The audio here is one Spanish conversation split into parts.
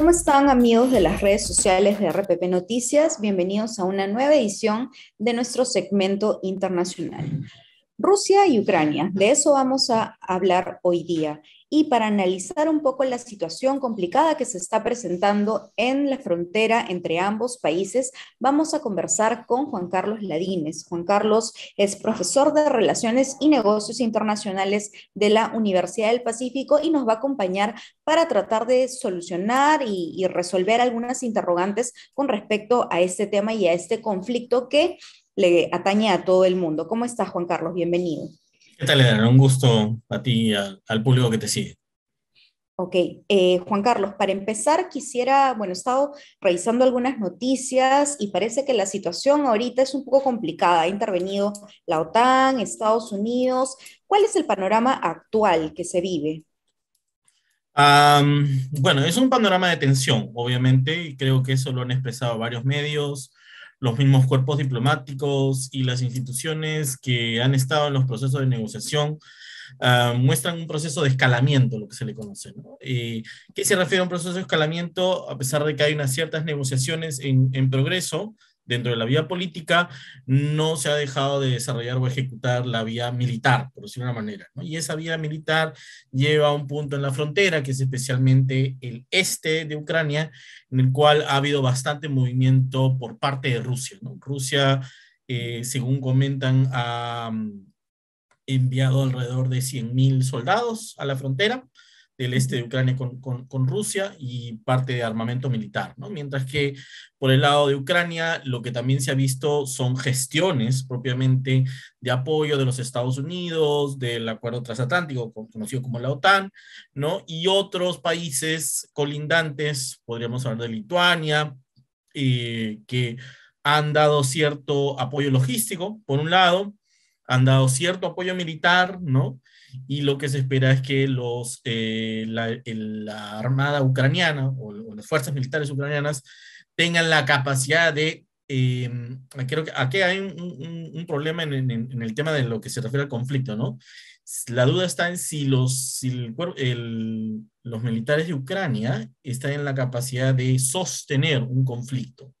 ¿Cómo están amigos de las redes sociales de RPP Noticias? Bienvenidos a una nueva edición de nuestro segmento internacional. Rusia y Ucrania, de eso vamos a hablar hoy día y para analizar un poco la situación complicada que se está presentando en la frontera entre ambos países, vamos a conversar con Juan Carlos Ladines. Juan Carlos es profesor de Relaciones y Negocios Internacionales de la Universidad del Pacífico y nos va a acompañar para tratar de solucionar y, resolver algunas interrogantes con respecto a este tema y a este conflicto que le atañe a todo el mundo. ¿Cómo está Juan Carlos? Bienvenido. ¿Qué tal, Un gusto a ti y al público que te sigue. Ok, eh, Juan Carlos, para empezar quisiera, bueno, he estado revisando algunas noticias y parece que la situación ahorita es un poco complicada. Ha intervenido la OTAN, Estados Unidos. ¿Cuál es el panorama actual que se vive? bueno, es un panorama de tensión, obviamente, y creo que eso lo han expresado varios medios los mismos cuerpos diplomáticos y las instituciones que han estado en los procesos de negociación ah, muestran un proceso de escalamiento, lo que se le conoce. Eh, ¿Qué se refiere a un proceso de escalamiento? A pesar de que hay unas ciertas negociaciones en progreso, dentro de la vía política, no se ha dejado de desarrollar o ejecutar la vía militar, por decirlo de una manera. Y esa vía militar lleva a un punto en la frontera, que es especialmente el este de Ucrania, en el cual ha habido bastante movimiento por parte de Rusia. Rusia, eh, según comentan, ha mm, enviado alrededor de 100.000 soldados a la frontera del este de Ucrania con, Rusia y parte de armamento militar, ¿no? Mientras que por el lado de Ucrania lo que también se ha visto son gestiones propiamente de apoyo de los Estados Unidos, del acuerdo transatlántico conocido como la OTAN, ¿no? Y otros países colindantes, podríamos hablar de Lituania, eh, que han dado cierto apoyo logístico, por un lado, han dado cierto apoyo militar, ¿no? y lo que se espera es que los, eh, la, Armada ucraniana o, las fuerzas militares ucranianas tengan la capacidad de... Em, creo que aquí hay un, problema en, el tema de lo que se refiere al conflicto, ¿no? La duda está en si los, el, los militares de Ucrania están en la capacidad de sostener un conflicto.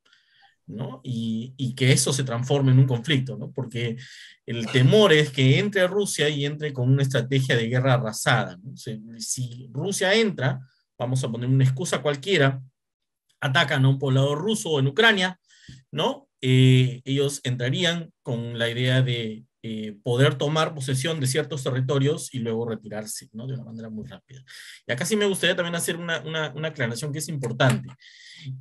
Y, que eso se transforme en un conflicto, porque el temor es que entre Rusia y entre con una estrategia de guerra arrasada. Si, Rusia entra, vamos a poner una excusa cualquiera, atacan a un poblado ruso o en Ucrania, eh, ellos entrarían con la idea de eh, poder tomar posesión de ciertos territorios y luego retirarse de una manera muy rápida. Y acá sí me gustaría también hacer una aclaración que es importante.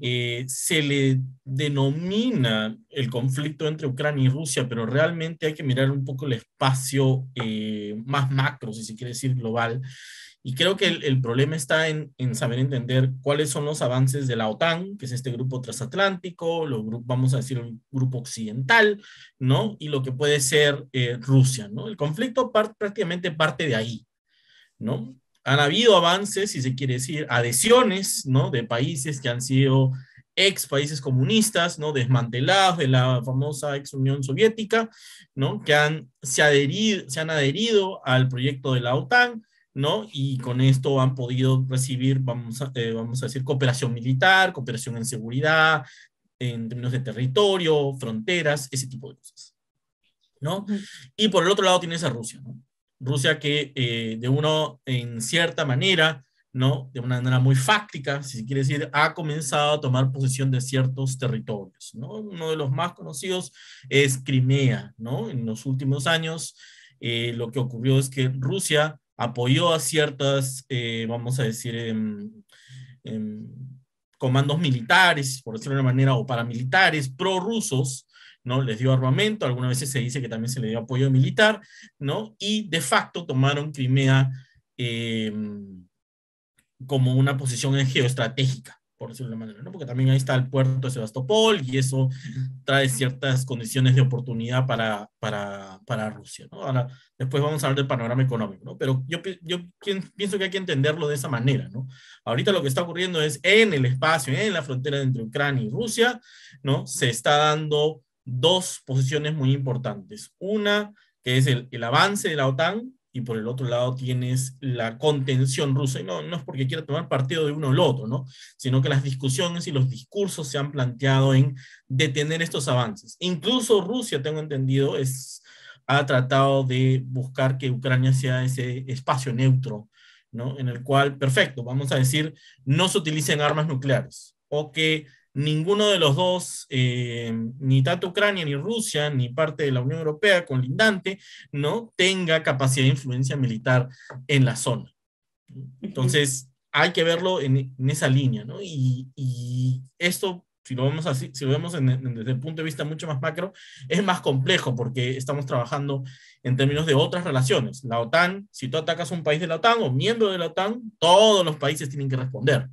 Eh, se le denomina el conflicto entre Ucrania y Rusia, pero realmente hay que mirar un poco el espacio eh, más macro, si se quiere decir global. Y creo que el, problema está en, saber entender cuáles son los avances de la OTAN, que es este grupo transatlántico, los vamos a decir un grupo occidental, ¿no? Y lo que puede ser eh, Rusia, ¿no? El conflicto prácticamente parte de ahí, ¿no? han habido avances, si se quiere decir, adhesiones, ¿no? De países que han sido ex países comunistas, ¿no? Desmantelados de la famosa ex Unión Soviética, ¿no? Que han, se, adherido, se han adherido al proyecto de la OTAN, ¿no? Y con esto han podido recibir, vamos a, eh, vamos a decir, cooperación militar, cooperación en seguridad, en términos de territorio, fronteras, ese tipo de cosas, ¿no? Y por el otro lado tienes a Rusia, ¿no? Rusia que eh, de uno, en cierta manera, ¿no? De una manera muy fáctica, si se quiere decir, ha comenzado a tomar posesión de ciertos territorios, Uno de los más conocidos es Crimea, ¿no? En los últimos años, eh, lo que ocurrió es que Rusia apoyó a ciertas, eh, vamos a decir, em, em, comandos militares, por decirlo de una manera, o paramilitares prorrusos, ¿no? Les dio armamento, algunas veces se dice que también se le dio apoyo militar, ¿no? Y de facto tomaron Crimea eh, como una posición geoestratégica, por decirlo de una manera, ¿no? Porque también ahí está el puerto de Sebastopol y eso trae ciertas condiciones de oportunidad para, para, para Rusia, ¿no? Ahora, después vamos a hablar del panorama económico, ¿no? Pero yo, yo pienso que hay que entenderlo de esa manera, ¿no? Ahorita lo que está ocurriendo es en el espacio, en la frontera entre Ucrania y Rusia, ¿no? Se está dando dos posiciones muy importantes. Una, que es el, avance de la OTAN, y por el otro lado tienes la contención rusa. Y no, no es porque quiera tomar partido de uno o el otro, ¿no? sino que las discusiones y los discursos se han planteado en detener estos avances. Incluso Rusia, tengo entendido, es, ha tratado de buscar que Ucrania sea ese espacio neutro. ¿no? En el cual, perfecto, vamos a decir, no se utilicen armas nucleares o que ninguno de los dos, eh, ni tanto Ucrania ni Rusia, ni parte de la Unión Europea lindante, ¿no? tenga capacidad de influencia militar en la zona. Entonces, hay que verlo en, esa línea, ¿no? Y, esto, si lo vemos así, si lo vemos desde el punto de vista mucho más macro, es más complejo porque estamos trabajando en términos de otras relaciones. La OTAN, si tú atacas un país de la OTAN o miembro de la OTAN, todos los países tienen que responder.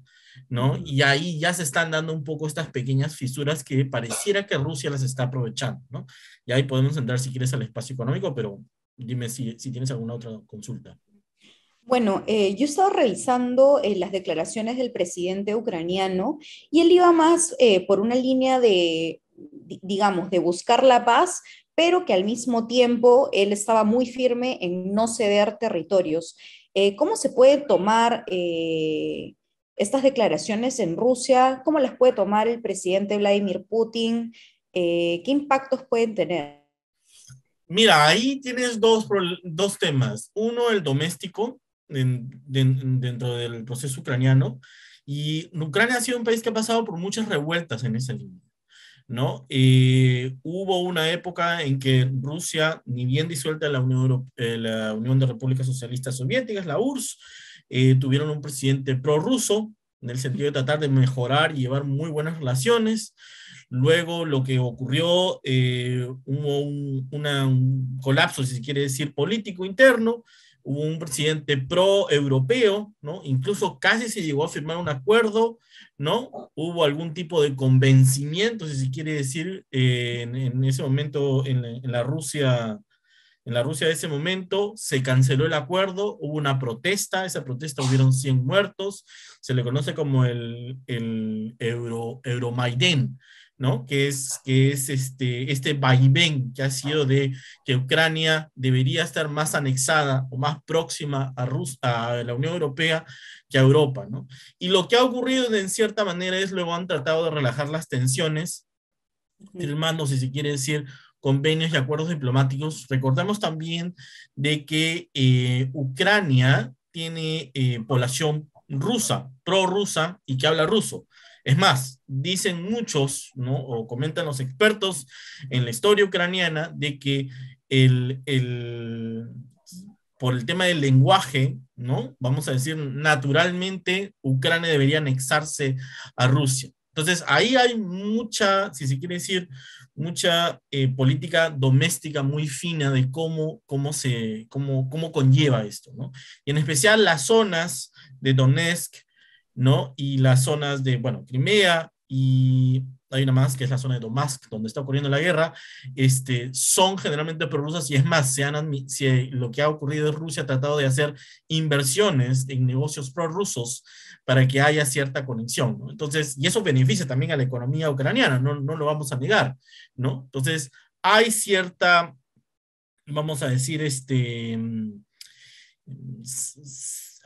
¿no? Y ahí ya se están dando un poco estas pequeñas fisuras que pareciera que Rusia las está aprovechando, ¿no? Y ahí podemos entrar si quieres al espacio económico, pero dime si, tienes alguna otra consulta. Bueno, eh, yo he estado revisando eh, las declaraciones del presidente ucraniano y él iba más eh, por una línea de, digamos, de buscar la paz, pero que al mismo tiempo él estaba muy firme en no ceder territorios. ¿Cómo se puede tomar estas declaraciones en Rusia, cómo las puede tomar el presidente Vladimir Putin, eh, qué impactos pueden tener. Mira, ahí tienes dos, dos temas. Uno, el doméstico dentro del proceso ucraniano. Y Ucrania ha sido un país que ha pasado por muchas revueltas en esa línea. ¿no? Eh, hubo una época en que Rusia, ni bien disuelta la eh, la Unión de Repúblicas Socialistas Soviéticas, la URSS, eh, tuvieron un presidente prorruso, en el sentido de tratar de mejorar y llevar muy buenas relaciones. Luego lo que ocurrió, eh, hubo un, colapso, si se quiere decir, político interno, hubo un presidente pro-europeo, ¿no? Incluso casi se llegó a firmar un acuerdo, ¿no? Hubo algún tipo de convencimiento, si se quiere decir, eh, en, ese momento en la, en la Rusia en la Rusia de ese momento se canceló el acuerdo, hubo una protesta, esa protesta hubieron 100 muertos, se le conoce como el, el Euro, Euromaidén, ¿no? Que es, que es este, este vaivén que ha sido de que Ucrania debería estar más anexada o más próxima a, a la Unión Europea que a Europa, ¿no? Y lo que ha ocurrido en cierta manera es luego han tratado de relajar las tensiones, hermanos, si se quiere decir, convenios y acuerdos diplomáticos. Recordamos también de que eh, Ucrania tiene eh, población rusa, prorrusa y que habla ruso. Es más, dicen muchos, ¿no? o comentan los expertos en la historia ucraniana, de que el, el, por el tema del lenguaje, ¿no? vamos a decir, naturalmente Ucrania debería anexarse a Rusia. Entonces, ahí hay mucha, si se quiere decir, mucha eh, política doméstica muy fina de cómo, cómo, se, cómo, cómo conlleva esto, ¿no? Y en especial las zonas de Donetsk, ¿no? Y las zonas de, bueno, Crimea y hay una más que es la zona de Donbass, donde está ocurriendo la guerra, este, son generalmente prorrusas y es más, se si eh, lo que ha ocurrido es Rusia ha tratado de hacer inversiones en negocios prorrusos para que haya cierta conexión, ¿no? Entonces, y eso beneficia también a la economía ucraniana, no, no lo vamos a negar, ¿no? Entonces, hay cierta, vamos a decir, este mm,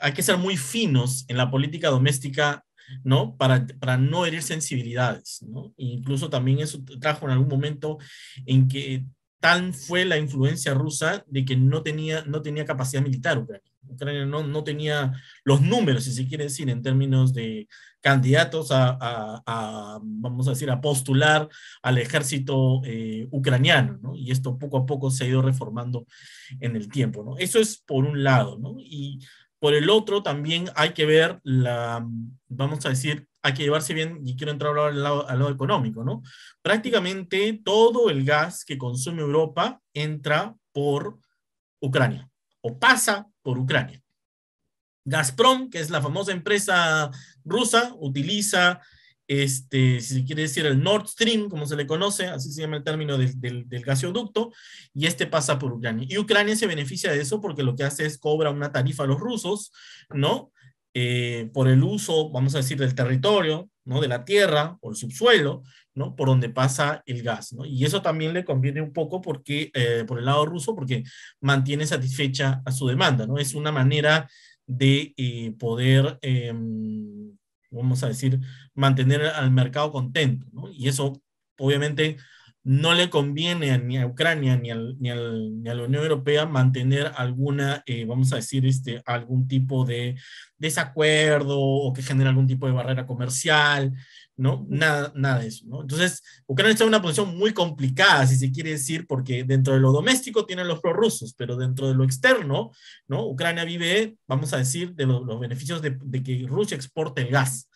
hay que ser muy finos en la política doméstica ¿no? Para, para no herir sensibilidades, incluso también eso trajo en algún momento en que tal fue la influencia rusa de que no tenía, no tenía capacidad militar Ucrania. Ucrania no, tenía los números, si se quiere decir, en términos de candidatos a, vamos a decir, a postular al ejército eh, ucraniano, Y esto poco a poco se ha ido reformando en el tiempo, Eso es por un lado, Y por el otro, también hay que ver la, vamos a decir, hay que llevarse bien, y quiero entrar al lado, al lado económico, ¿no? Prácticamente todo el gas que consume Europa entra por Ucrania o pasa por Ucrania. Gazprom, que es la famosa empresa rusa, utiliza este, si se quiere decir, el Nord Stream, como se le conoce, así se llama el término del, del, gasoducto, y este pasa por Ucrania. Y Ucrania se beneficia de eso porque lo que hace es cobra una tarifa a los rusos, ¿no? Eh, por el uso, vamos a decir, del territorio, ¿no? De la tierra o el subsuelo, ¿no? Por donde pasa el gas, ¿no? Y eso también le conviene un poco porque, eh, por el lado ruso, porque mantiene satisfecha a su demanda, ¿no? Es una manera de eh, poder em, vamos a decir, mantener al mercado contento, ¿no? Y eso obviamente no le conviene ni a Ucrania ni, ni, a la Unión Europea mantener alguna, eh, vamos a decir, este, algún tipo de desacuerdo o que genere algún tipo de barrera comercial. ¿no? Nada, nada de eso, ¿no? Entonces, Ucrania está en una posición muy complicada, si se quiere decir, porque dentro de lo doméstico tienen los prorrusos, pero dentro de lo externo, ¿no? Ucrania vive, vamos a decir, de los, beneficios de, que Rusia exporte el gas,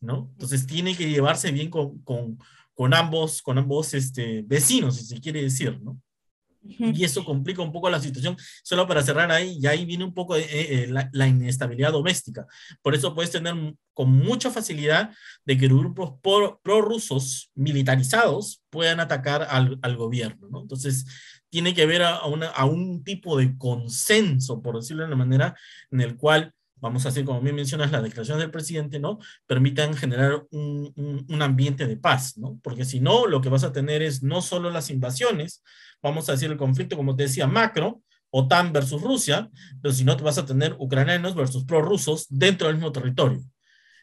¿no? Entonces, tiene que llevarse bien con, con, con ambos, con ambos este, vecinos, si se quiere decir, ¿no? y eso complica un poco la situación. Solo para cerrar ahí, y ahí viene un poco eh, eh, la, inestabilidad doméstica. Por eso puedes tener con mucha facilidad de que grupos prorrusos militarizados puedan atacar al, gobierno. Entonces, tiene que ver a, a un tipo de consenso, por decirlo de una manera, en el cual vamos a decir, como bien mencionas, las declaraciones del presidente, ¿no? Permitan generar un, un, ambiente de paz, ¿no? Porque si no, lo que vas a tener es no solo las invasiones, vamos a decir el conflicto, como te decía, macro, OTAN versus Rusia, pero si no, te vas a tener ucranianos versus prorrusos dentro del mismo territorio.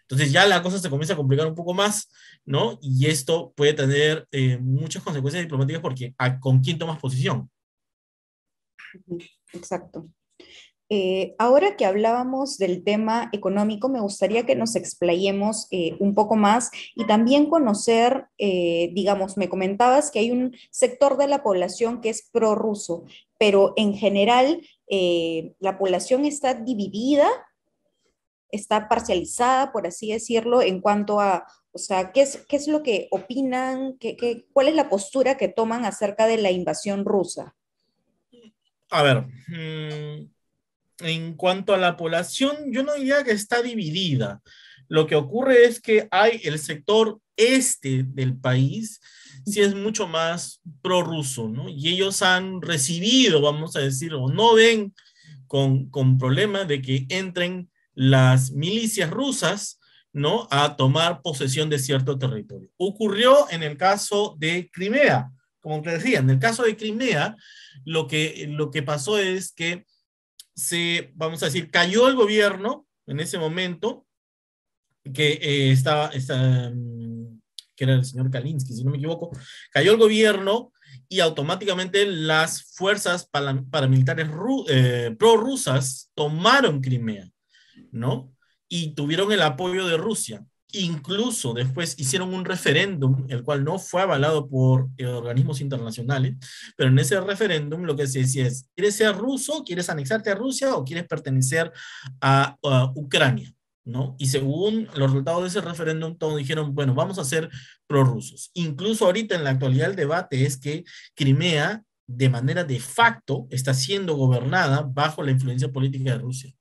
Entonces ya la cosa se comienza a complicar un poco más, ¿no? Y esto puede tener eh, muchas consecuencias diplomáticas porque con quién tomas posición. Exacto. Eh, ahora que hablábamos del tema económico, me gustaría que nos explayemos eh, un poco más y también conocer, eh, digamos, me comentabas que hay un sector de la población que es prorruso, pero en general la población está dividida, está parcializada, por así decirlo, en cuanto a, o sea, ¿qué es, qué es lo que opinan? Qué, qué, ¿Cuál es la postura que toman acerca de la invasión rusa? A ver. Mm, en cuanto a la población, yo no diría que está dividida. Lo que ocurre es que hay el sector este del país, si es mucho más prorruso, ¿no? Y ellos han recibido, vamos a decir, o no ven con, problema de que entren las milicias rusas, ¿no? A tomar posesión de cierto territorio. Ocurrió en el caso de Crimea, como te decía, en el caso de Crimea, lo que, lo que pasó es que se, vamos a decir, cayó el gobierno en ese momento, que eh, estaba, mm, que era el señor Kalinsky, si no me equivoco, cayó el gobierno y automáticamente las fuerzas paramilitares pro eh, prorrusas tomaron Crimea, ¿no? Y tuvieron el apoyo de Rusia. Incluso después hicieron un referéndum, el cual no fue avalado por eh, organismos internacionales, pero en ese referéndum lo que se decía es, ¿quieres ser ruso? ¿Quieres anexarte a Rusia o quieres pertenecer a, Ucrania? ¿No? Y según los resultados de ese referéndum, todos dijeron, bueno, vamos a ser prorrusos. Incluso ahorita en la actualidad el debate es que Crimea de manera de facto está siendo gobernada bajo la influencia política de Rusia.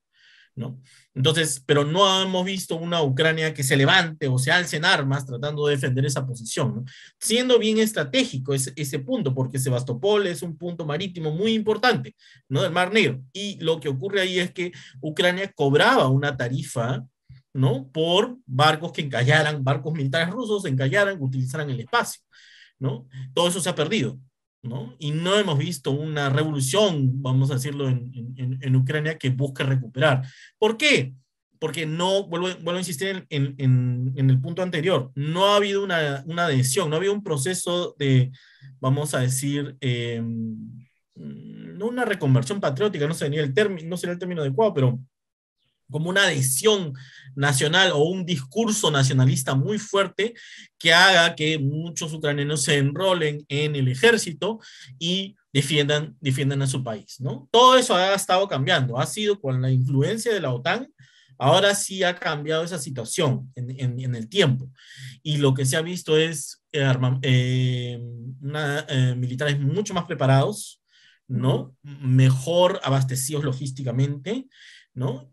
Entonces, pero no hemos visto una Ucrania que se levante o se alce en armas tratando de defender esa posición, siendo bien estratégico ese, ese punto, porque Sebastopol es un punto marítimo muy importante, ¿no? Del Mar Negro. Y lo que ocurre ahí es que Ucrania cobraba una tarifa, ¿no? Por barcos que encallaran, barcos militares rusos encallaran, utilizaran el espacio, ¿no? Todo eso se ha perdido. Y no hemos visto una revolución, vamos a decirlo, en, Ucrania que busque recuperar. ¿Por qué? Porque no, vuelvo, a insistir en, el punto anterior, no ha habido una, adhesión, no ha habido un proceso de, vamos a decir, eh, una reconversión patriótica, no, sé, el término, no sería el término adecuado, pero como una adhesión nacional o un discurso nacionalista muy fuerte que haga que muchos ucranianos se enrolen en el ejército y defiendan, defiendan a su país, ¿no? Todo eso ha estado cambiando, ha sido con la influencia de la OTAN, ahora sí ha cambiado esa situación en, el tiempo y lo que se ha visto es eh, eh, eh, militares mucho más preparados, ¿no? Mejor abastecidos logísticamente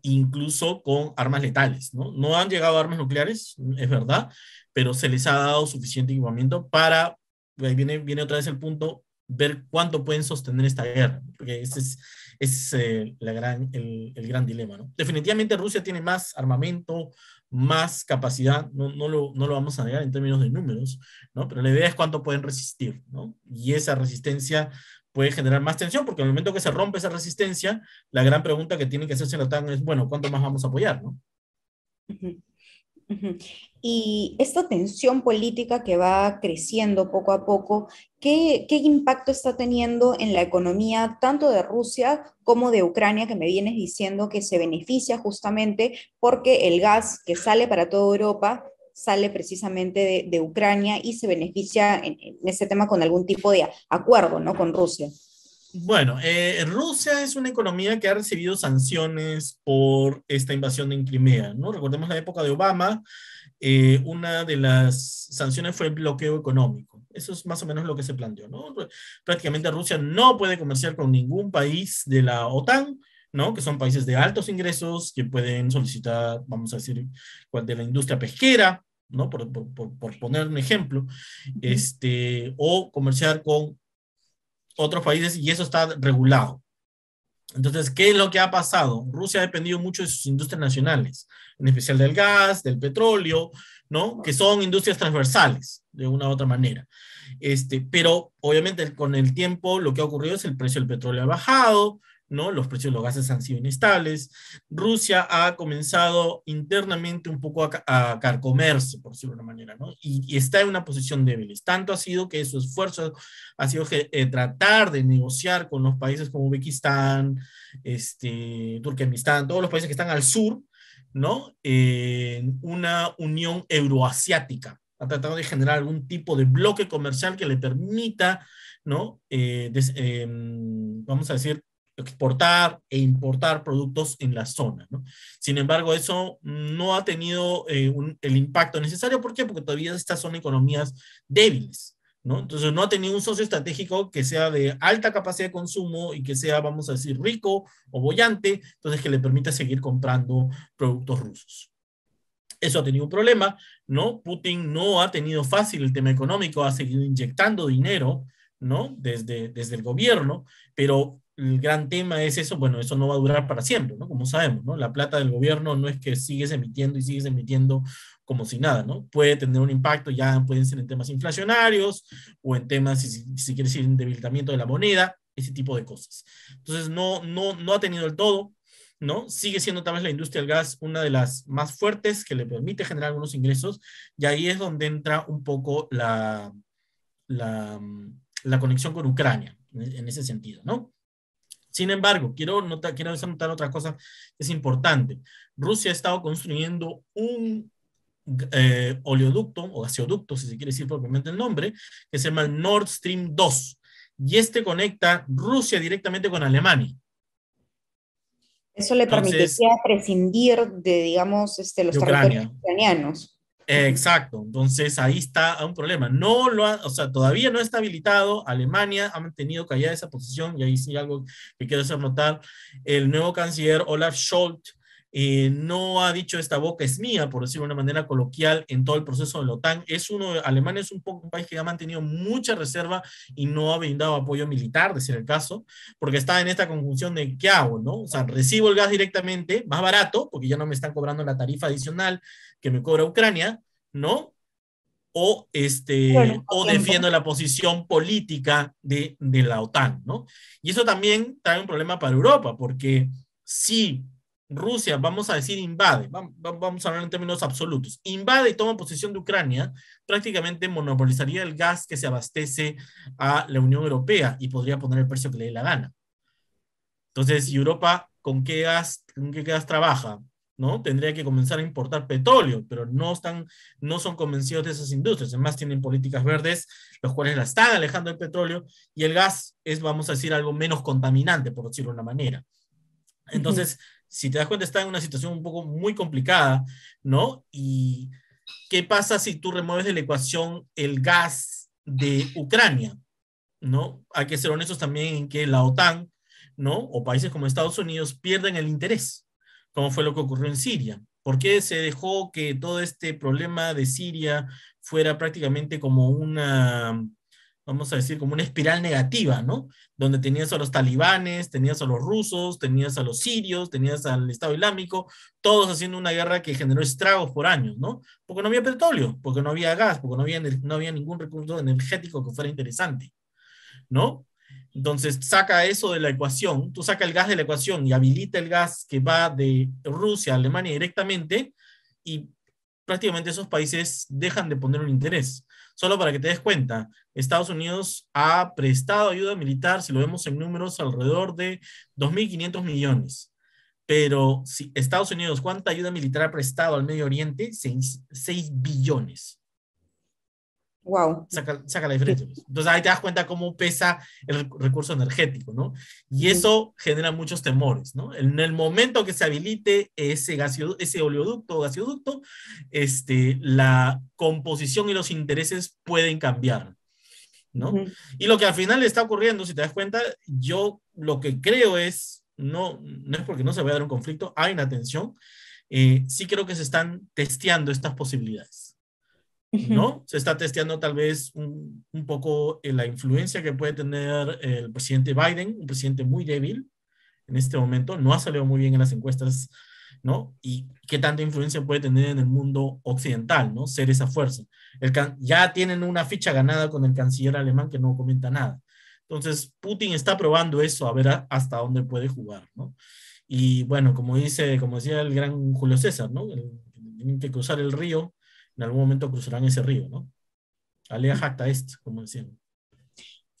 Incluso con armas letales, ¿no? No han llegado armas nucleares, es verdad, pero se les ha dado suficiente equipamiento para, viene, otra vez el punto, ver cuánto pueden sostener esta guerra, porque ese es, eh, la gran, el, gran dilema, ¿no? Definitivamente Rusia tiene más armamento, más capacidad, no, no, lo, no lo vamos a negar en términos de números, ¿no? Pero la idea es cuánto pueden resistir, Y esa resistencia puede generar más tensión, porque en el momento que se rompe esa resistencia, la gran pregunta que tiene que hacerse la TAN es, bueno, ¿cuánto más vamos a apoyar? Y esta tensión política que va creciendo poco a poco, ¿qué, ¿qué, impacto está teniendo en la economía tanto de Rusia como de Ucrania, que me vienes diciendo que se beneficia justamente porque el gas que sale para toda Europa sale precisamente de, Ucrania y se beneficia en, ese tema con algún tipo de acuerdo ¿no? con Rusia. Bueno, eh, Rusia es una economía que ha recibido sanciones por esta invasión en Crimea, ¿no? Recordemos la época de Obama, eh, una de las sanciones fue el bloqueo económico. Eso es más o menos lo que se planteó, ¿no? Prácticamente Rusia no puede comerciar con ningún país de la OTAN, ¿no? Que son países de altos ingresos que pueden solicitar, vamos a decir, de la industria pesquera, ¿no? Por, poner un ejemplo, este, o comerciar con otros países y eso está regulado. Entonces, ¿qué es lo que ha pasado? Rusia ha dependido mucho de sus industrias nacionales, en especial del gas, del petróleo, ¿no? Que son industrias transversales, de una u otra manera. Este, pero obviamente con el tiempo lo que ha ocurrido es el precio del petróleo ha bajado, ¿no? Los precios de los gases han sido inestables. Rusia ha comenzado internamente un poco a, carcomerse, por decirlo de una manera, Y, está en una posición débil. Tanto ha sido que su esfuerzo ha sido que eh, tratar de negociar con los países como Uzbekistán, este, Turkmenistán, todos los países que están al sur, ¿no? Eh, una unión euroasiática. Ha tratado de generar algún tipo de bloque comercial que le permita, ¿no? Eh, em, vamos a decir, exportar e importar productos en la zona. ¿no? Sin embargo, eso no ha tenido eh, el impacto necesario. ¿Por qué? Porque todavía estas son economías débiles. ¿No? Entonces no ha tenido un socio estratégico que sea de alta capacidad de consumo y que sea, vamos a decir, rico o bollante, entonces que le permita seguir comprando productos rusos. Eso ha tenido un problema, ¿no? Putin no ha tenido fácil el tema económico, ha seguido inyectando dinero, ¿no? Desde, desde el gobierno, pero el gran tema es eso, bueno, eso no va a durar para siempre, ¿no? Como sabemos, ¿no? La plata del gobierno no es que sigues emitiendo y sigues emitiendo como si nada, ¿no? Puede tener un impacto, ya pueden ser en temas inflacionarios o en temas, si, quieres decir, en debilitamiento de la moneda, ese tipo de cosas. Entonces, no, no, no ha tenido el todo, ¿no? Sigue siendo tal vez la industria del gas una de las más fuertes que le permite generar algunos ingresos y ahí es donde entra un poco la, la conexión con Ucrania, en ese sentido, ¿no? Sin embargo, quiero, notar, otra cosa que es importante. Rusia ha estado construyendo un eh, oleoducto o gasoducto, si se quiere decir propiamente el nombre, que se llama Nord Stream 2. Y este conecta Rusia directamente con Alemania. Eso le prescindir de, digamos, este, los territorios ucranianos. Exacto, entonces ahí está un problema. No lo ha, o sea, todavía no está habilitado. Alemania ha mantenido callada esa posición y ahí sí algo que quiero hacer notar. El nuevo canciller Olaf Scholz eh, no ha dicho esta boca es mía, por decirlo de una manera coloquial, en todo el proceso de la OTAN. Es uno, Alemania es un, poco país que ha mantenido mucha reserva y no ha brindado apoyo militar, de ser el caso, porque está en esta conjunción de qué hago, ¿no? O sea, recibo el gas directamente, más barato, porque ya no me están cobrando la tarifa adicional que me cobra Ucrania, ¿no? o, este, o defiendo la posición política de, de, la OTAN, ¿no? Y eso también trae un problema para Europa, porque si Rusia, vamos a decir, invade, vamos a hablar en términos absolutos, invade y toma posesión de Ucrania, prácticamente monopolizaría el gas que se abastece a la Unión Europea y podría poner el precio que le dé la gana. Entonces, Europa, ¿con qué gas, con qué gas trabaja? ¿no? Tendría que comenzar a importar petróleo, pero no, están, no son convencidos de esas industrias. Además, tienen políticas verdes, los cuales la están alejando del petróleo y el gas es, vamos a decir, algo menos contaminante, por decirlo de una manera. Entonces, si te das cuenta, está en una situación un poco muy complicada, ¿no? ¿Y qué pasa si tú remueves de la ecuación el gas de Ucrania? ¿No? Hay que ser honestos también en que la OTAN, ¿no? O países como Estados Unidos pierden el interés, como fue lo que ocurrió en Siria. ¿Por qué se dejó que todo este problema de Siria fuera prácticamente como una vamos a decir, como una espiral negativa, ¿no? Donde tenías a los talibanes, tenías a los rusos, tenías a los sirios, tenías al Estado Islámico, todos haciendo una guerra que generó estragos por años, ¿no? Porque no había petróleo, porque no había gas, porque no había, no había ningún recurso energético que fuera interesante, ¿no? Entonces, saca eso de la ecuación, tú saca el gas de la ecuación y habilita el gas que va de Rusia a Alemania directamente y prácticamente esos países dejan de poner un interés Solo para que te des cuenta, Estados Unidos ha prestado ayuda militar, si lo vemos en números, alrededor de 2.500 millones. Pero si Estados Unidos, ¿cuánta ayuda militar ha prestado al Medio Oriente? 6 billones. Wow. Saca, la diferencia. Pues. Entonces ahí te das cuenta cómo pesa el recurso energético, ¿no? Y eso genera muchos temores, ¿no? En el momento que se habilite ese, ese oleoducto o gasoducto, este, la composición y los intereses pueden cambiar, ¿no? Y lo que al final está ocurriendo, si te das cuenta, yo lo que creo es, no, no es porque no se vaya a dar un conflicto, hay una tensión, eh, sí creo que se están testeando estas posibilidades. Se está testeando tal vez un, poco eh, la influencia que puede tener el presidente Biden, un presidente muy débil en este momento, no ha salido muy bien en las encuestas, ¿no? Y qué tanta influencia puede tener en el mundo occidental, ¿no? Ser esa fuerza. El ya tienen una ficha ganada con el canciller alemán que no comenta nada. Entonces, Putin está probando eso, a ver hasta dónde puede jugar, ¿no? Y bueno, como dice, como decía el gran Julio César, ¿no? tienen que cruzar el río en algún momento cruzarán ese río, ¿no? Alea jacta como decían.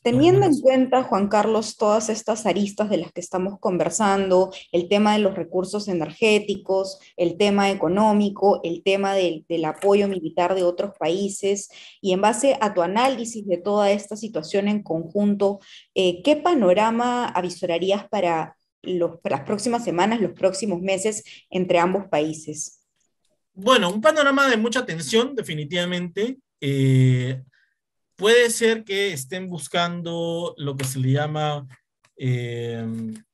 Teniendo en cuenta, Juan Carlos, todas estas aristas de las que estamos conversando, el tema de los recursos energéticos, el tema económico, el tema del, apoyo militar de otros países, y en base a tu análisis de toda esta situación en conjunto, eh, ¿qué panorama avisorarías para las próximas semanas, los próximos meses entre ambos países? bueno, un panorama de mucha tensión, definitivamente. Eh, puede ser que estén buscando lo que se le llama, no eh,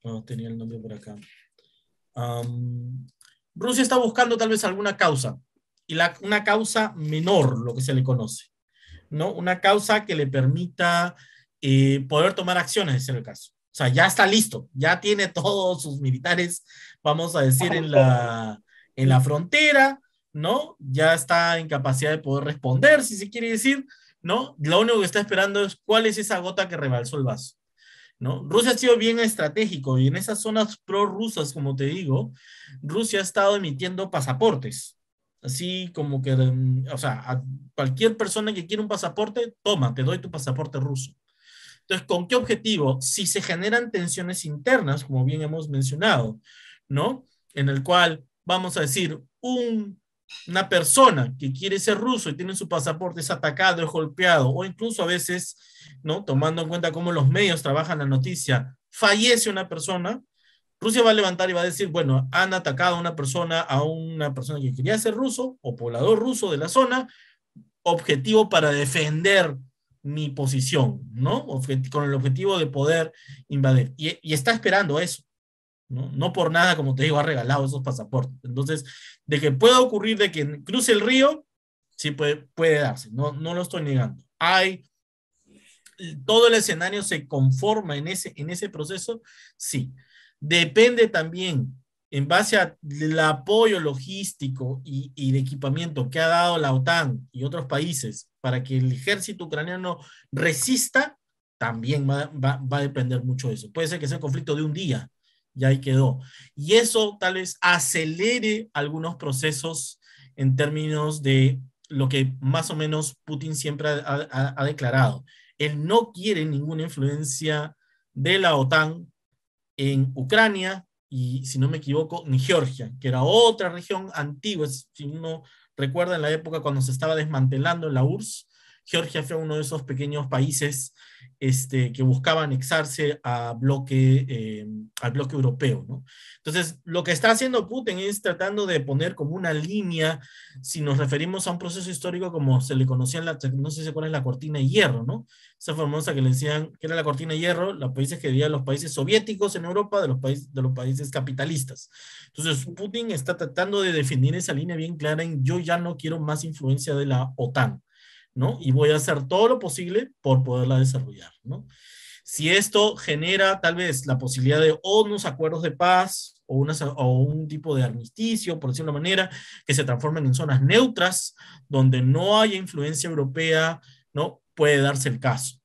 oh, tenía el nombre por acá. Rusia está buscando tal vez alguna causa, y una causa menor, lo que se le conoce, ¿no? Una causa que le permita eh, poder tomar acciones, es el caso. O sea, ya está listo, ya tiene todos sus militares, vamos a decir, en la, en la frontera, ¿no? Ya está en capacidad de poder responder, si se quiere decir, ¿no? Lo único que está esperando es cuál es esa gota que rebalsó el vaso, ¿no? Rusia ha sido bien estratégico y en esas zonas prorrusas, como te digo, Rusia ha estado emitiendo pasaportes, así como que, o sea, a cualquier persona que quiera un pasaporte, toma, te doy tu pasaporte ruso. Entonces, ¿con qué objetivo? Si se generan tensiones internas, como bien hemos mencionado, ¿no? En el cual, vamos a decir, un una persona que quiere ser ruso y tiene su pasaporte es atacado, es golpeado, o incluso a veces, ¿no? tomando en cuenta cómo los medios trabajan la noticia, fallece una persona, Rusia va a levantar y va a decir, bueno, han atacado a una persona, a una persona que quería ser ruso o poblador ruso de la zona, objetivo para defender mi posición, ¿no? con el objetivo de poder invadir. y está esperando eso. ¿no? por nada, como te digo, ha regalado esos pasaportes. Entonces, de que pueda ocurrir de que cruce el río, sí puede, darse, no, no lo estoy negando. Hay eh, todo el escenario se conforma en ese, en ese proceso, sí. Depende también, en base al apoyo logístico y, y, de equipamiento que ha dado la OTAN y otros países para que el ejército ucraniano resista, también va, va a depender mucho de eso. Puede ser que sea un conflicto de un día, y ahí quedó. Y eso tal vez acelere algunos procesos en términos de lo que más o menos Putin siempre ha, declarado. Él no quiere ninguna influencia de la OTAN en Ucrania y, si no me equivoco, ni Georgia, que era otra región antigua, si uno recuerda en la época cuando se estaba desmantelando la URSS, Georgia fue uno de esos pequeños países este, que buscaba anexarse a bloque, eh, al bloque europeo. Entonces, lo que está haciendo Putin es tratando de poner como una línea, si nos referimos a un proceso histórico como se le conocía en la, no sé si cuál es la cortina de hierro, ¿no? Esa famosa que le decían que era la cortina de hierro, los países que vivían los países soviéticos en Europa de los, países, de los países capitalistas. Entonces, Putin está tratando de definir esa línea bien clara en yo ya no quiero más influencia de la OTAN. ¿no? Y voy a hacer todo lo posible por poderla desarrollar, ¿no? Si esto genera tal vez la posibilidad de unos acuerdos de paz o, o un tipo de armisticio, por decirlo de una manera, que se transformen en zonas neutras, donde no haya influencia europea, ¿no? Puede darse el caso.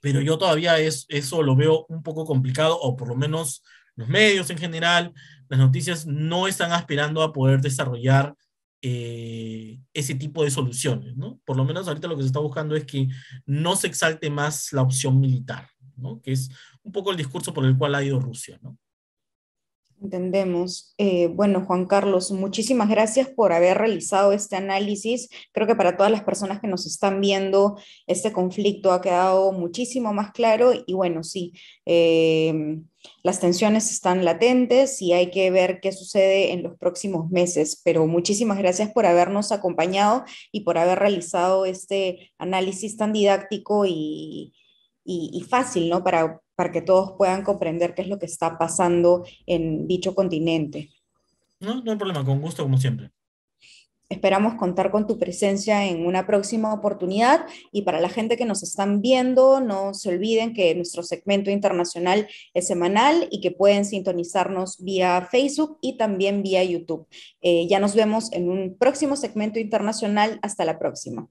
Pero yo todavía es, eso lo veo un poco complicado, o por lo menos los medios en general, las noticias no están aspirando a poder desarrollar eh, ese tipo de soluciones, ¿no? Por lo menos ahorita lo que se está buscando es que no se exalte más la opción militar, ¿no? Que es un poco el discurso por el cual ha ido Rusia, ¿no? Entendemos. Eh, bueno, Juan Carlos, muchísimas gracias por haber realizado este análisis. Creo que para todas las personas que nos están viendo, este conflicto ha quedado muchísimo más claro y bueno, sí, eh, las tensiones están latentes y hay que ver qué sucede en los próximos meses, pero muchísimas gracias por habernos acompañado y por haber realizado este análisis tan didáctico y, fácil, ¿no? Para para que todos puedan comprender qué es lo que está pasando en dicho continente. No, no hay problema, con gusto como siempre. Esperamos contar con tu presencia en una próxima oportunidad y para la gente que nos están viendo, no se olviden que nuestro segmento internacional es semanal y que pueden sintonizarnos vía Facebook y también vía YouTube. Eh, ya nos vemos en un próximo segmento internacional. Hasta la próxima.